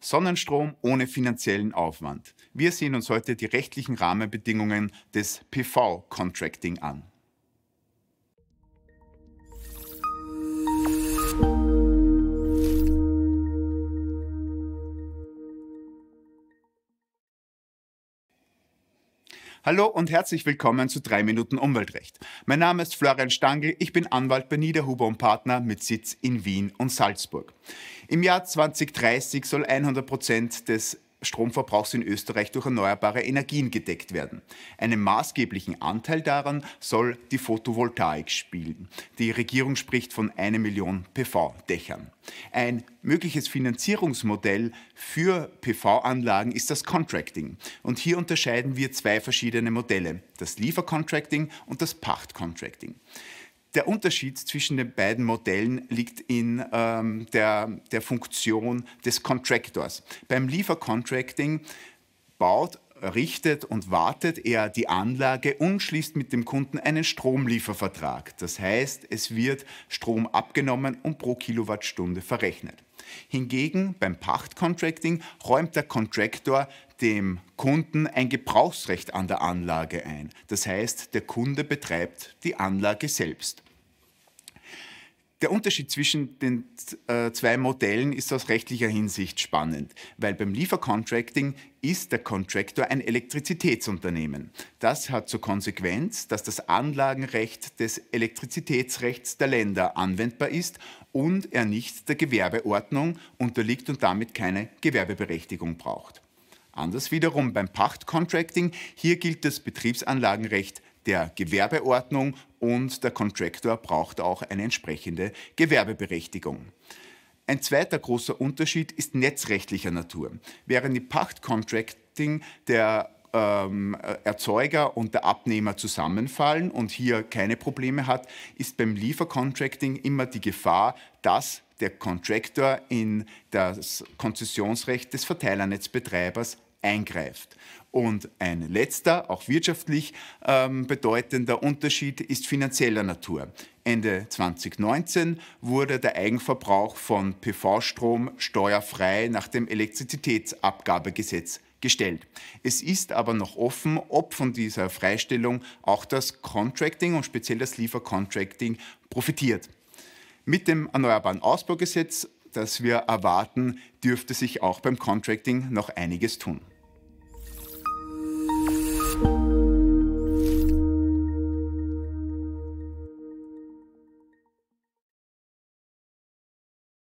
Sonnenstrom ohne finanziellen Aufwand. Wir sehen uns heute die rechtlichen Rahmenbedingungen des PV-Contracting an. Hallo und herzlich willkommen zu 3 Minuten Umweltrecht. Mein Name ist Florian Stangl, ich bin Anwalt bei Niederhuber und Partner mit Sitz in Wien und Salzburg. Im Jahr 2030 soll 100 Prozent des Stromverbrauchs in Österreich durch erneuerbare Energien gedeckt werden. Einen maßgeblichen Anteil daran soll die Photovoltaik spielen. Die Regierung spricht von einer Million PV-Dächern. Ein mögliches Finanzierungsmodell für PV-Anlagen ist das Contracting. Und hier unterscheiden wir zwei verschiedene Modelle, das Liefercontracting und das Pachtcontracting. Der Unterschied zwischen den beiden Modellen liegt in ähm, der, der Funktion des Contractors. Beim Liefercontracting baut richtet und wartet er die Anlage und schließt mit dem Kunden einen Stromliefervertrag. Das heißt, es wird Strom abgenommen und pro Kilowattstunde verrechnet. Hingegen beim Pachtcontracting räumt der Contractor dem Kunden ein Gebrauchsrecht an der Anlage ein. Das heißt, der Kunde betreibt die Anlage selbst. Der Unterschied zwischen den äh, zwei Modellen ist aus rechtlicher Hinsicht spannend, weil beim Liefercontracting ist der Contractor ein Elektrizitätsunternehmen. Das hat zur Konsequenz, dass das Anlagenrecht des Elektrizitätsrechts der Länder anwendbar ist und er nicht der Gewerbeordnung unterliegt und damit keine Gewerbeberechtigung braucht. Anders wiederum beim Pachtcontracting, hier gilt das Betriebsanlagenrecht der Gewerbeordnung und der Contractor braucht auch eine entsprechende Gewerbeberechtigung. Ein zweiter großer Unterschied ist netzrechtlicher Natur. Während im Pachtcontracting der ähm, Erzeuger und der Abnehmer zusammenfallen und hier keine Probleme hat, ist beim Liefercontracting immer die Gefahr, dass der Contractor in das Konzessionsrecht des Verteilernetzbetreibers eingreift. Und ein letzter, auch wirtschaftlich ähm, bedeutender Unterschied ist finanzieller Natur. Ende 2019 wurde der Eigenverbrauch von PV-Strom steuerfrei nach dem Elektrizitätsabgabegesetz gestellt. Es ist aber noch offen, ob von dieser Freistellung auch das Contracting und speziell das Liefercontracting profitiert. Mit dem Erneuerbaren Ausbaugesetz das wir erwarten, dürfte sich auch beim Contracting noch einiges tun.